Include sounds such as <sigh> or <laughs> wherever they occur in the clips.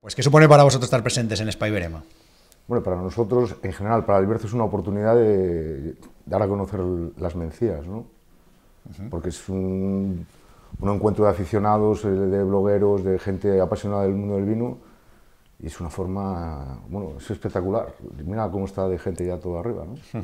Pues, ¿qué supone para vosotros estar presentes en Spyberema? Bueno, para nosotros, en general, para el Alberto es una oportunidad de dar a conocer las mencías, ¿no? Porque es un, encuentro de aficionados, eh, de blogueros, de gente apasionada del mundo del vino, y es una forma, bueno, es espectacular. Mira cómo está de gente ya todo arriba, ¿no?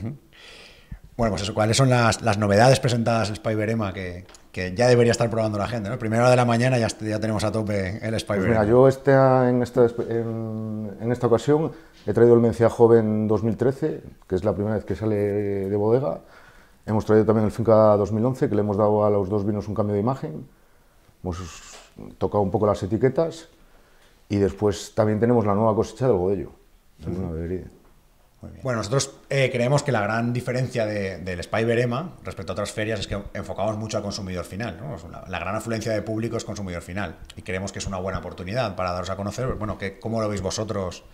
Bueno, pues eso, ¿cuáles son las, novedades presentadas en Spyberema que, que ya debería estar probando la gente, ¿no? Primera de la mañana ya, ya tenemos a tope el Spyberema. Pues mira, yo este, en, esta, en, esta ocasión he traído el Mencia Joven 2013, que es la primera vez que sale de bodega. Hemos traído también el Finca 2011, que le hemos dado a los dos vinos un cambio de imagen. Hemos tocado un poco las etiquetas. Y después también tenemos la nueva cosecha del Godello, bueno, nosotros eh, creemos que la gran diferencia de, del Spyber Verema, respecto a otras ferias es que enfocamos mucho al consumidor final. La, gran afluencia de público es consumidor final y creemos que es una buena oportunidad para daros a conocer. Bueno, que, ¿cómo lo veis vosotros?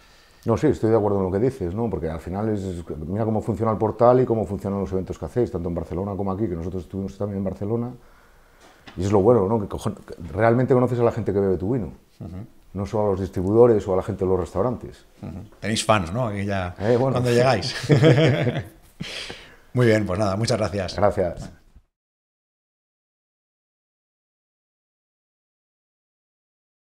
No, sí, estoy de acuerdo en lo que dices, ¿no? porque al final es, mira cómo funciona el portal y cómo funcionan los eventos que hacéis, tanto en Barcelona como aquí, que nosotros estuvimos también en Barcelona. Y es lo bueno, ¿no? que, realmente conoces a la gente que bebe tu vino no solo a los distribuidores o a la gente de los restaurantes. Tenéis fans, ¿no? Aquí ya, eh, Cuando llegáis. <laughs> Muy bien, pues nada, muchas gracias. Gracias.